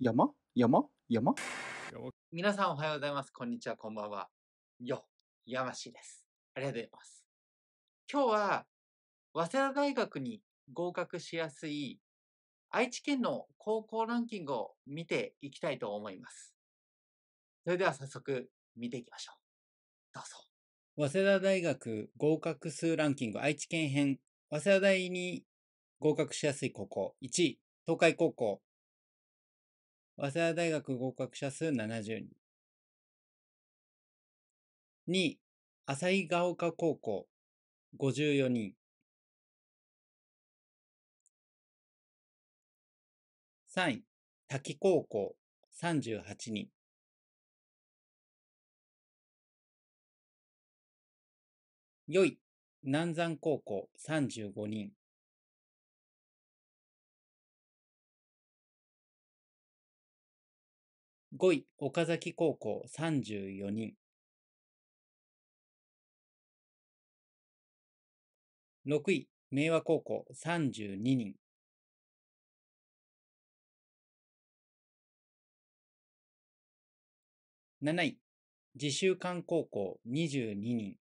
山山山皆さんおはようございます。こんにちは、こんばんは。よ、山氏です。ありがとうございます。今日は、早稲田大学に合格しやすい愛知県の高校ランキングを見ていきたいと思います。それでは早速見ていきましょう。どうぞ。早稲田大学合格数ランキング愛知県編。早稲田大に合格しやすい高校1位、東海高校早稲田大学合格者数70人。2、旭ヶ丘高校54人。3位、滝高校38人。4位、南山高校35人。5位、岡崎高校34人。6位、明和高校32人。7位、自習館高校22人。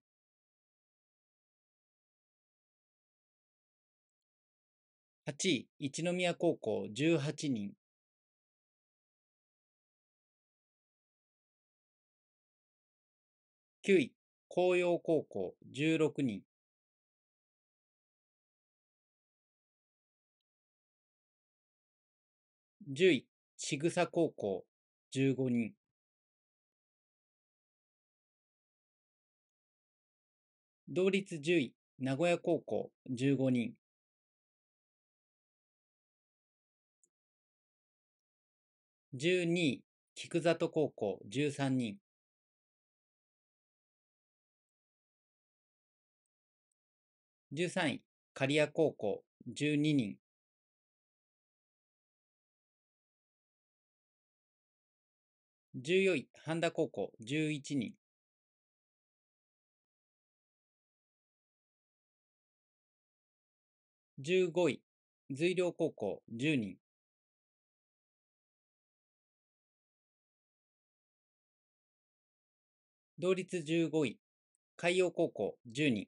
8位、一宮高校18人。9位、紅葉高校16人。10位、ちぐさ高校15人。同率10位、名古屋高校15人。12位、菊里高校13人。13位、刈谷高校、12人。14位、半田高校、11人。15位、随陵高校、10人。同率15位、海洋高校10人。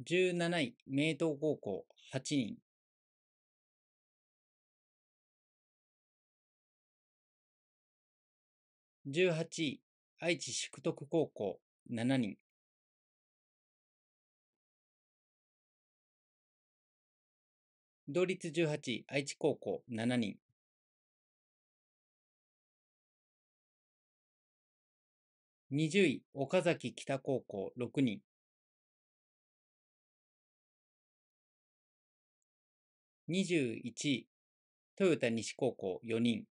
17位、明東高校8人。18位、愛知淑徳高校7人。同率18位、愛知高校7人。20位、岡崎北高校6人。21位、豊田西高校4人。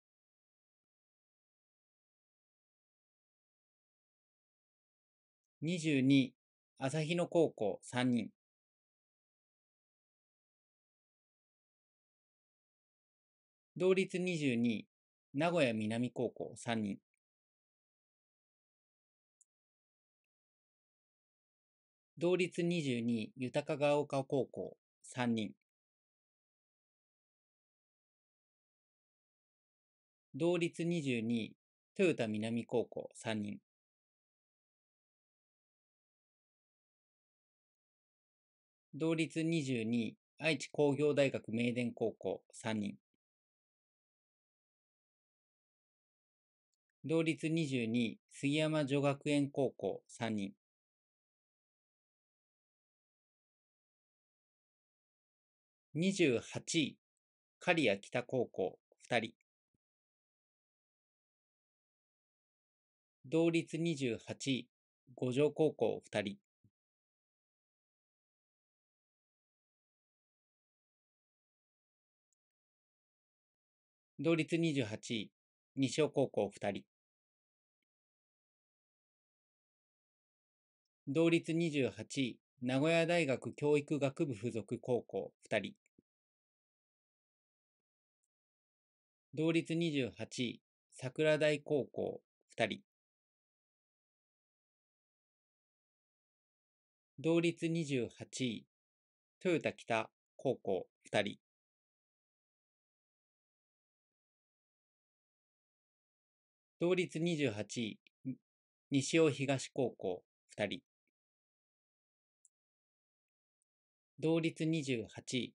22位、朝日野高校3人。同率22位、名古屋南高校3人。同率22位、豊川岡高校3人。同率22位、豊田南高校3人。同率22位、愛知工業大学名電高校3人。同率22位、杉山女学園高校3人。28位、刈谷北高校2人。同率28位、五条高校2人。同率28位、二松高校2人。同率28位、名古屋大学教育学部附属高校2人。同率28位、桜台高校2人。同率28位、豊田北高校2人。同率28位、西尾東高校2人。同率28位、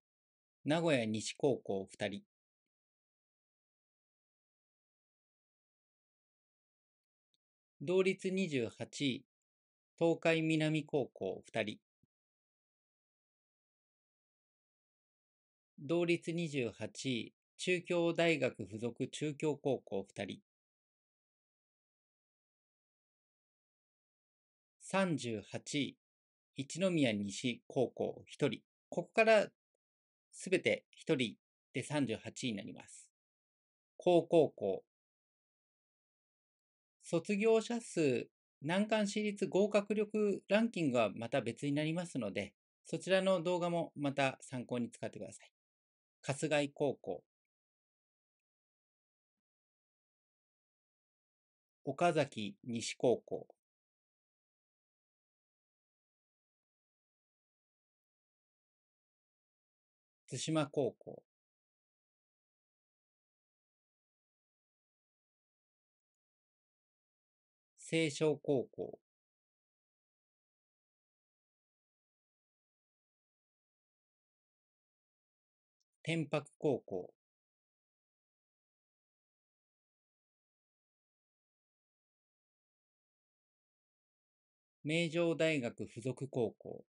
名古屋西高校2人。同率28位、東海南高校二人。同率28位、中京大学附属中京高校二人。38位、一宮西高校一人。ここからすべて一人で38位になります。高校校。卒業者数難関私立合格力ランキングはまた別になりますので、そちらの動画もまた参考に使ってください。春日井高校。岡崎西高校。津島高校。西湘高校天白高校名城大学附属高校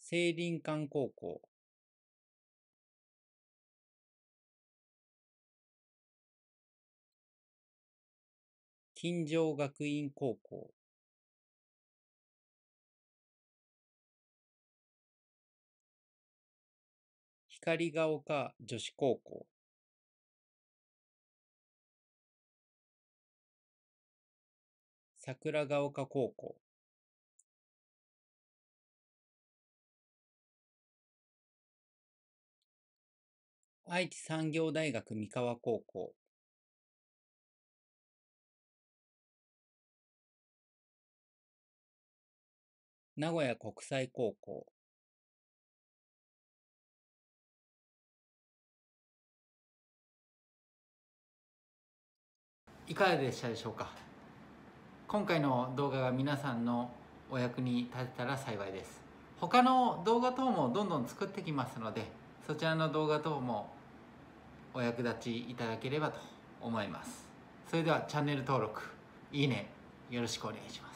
聖林館高校金城学院高校光が丘女子高校桜が丘高校愛知産業大学三河高校名古屋国際高校いかがでしたでしょうか今回の動画が皆さんのお役に立てたら幸いです他の動画等もどんどん作ってきますのでそちらの動画等もお役立ちいただければと思いますそれではチャンネル登録いいねよろしくお願いします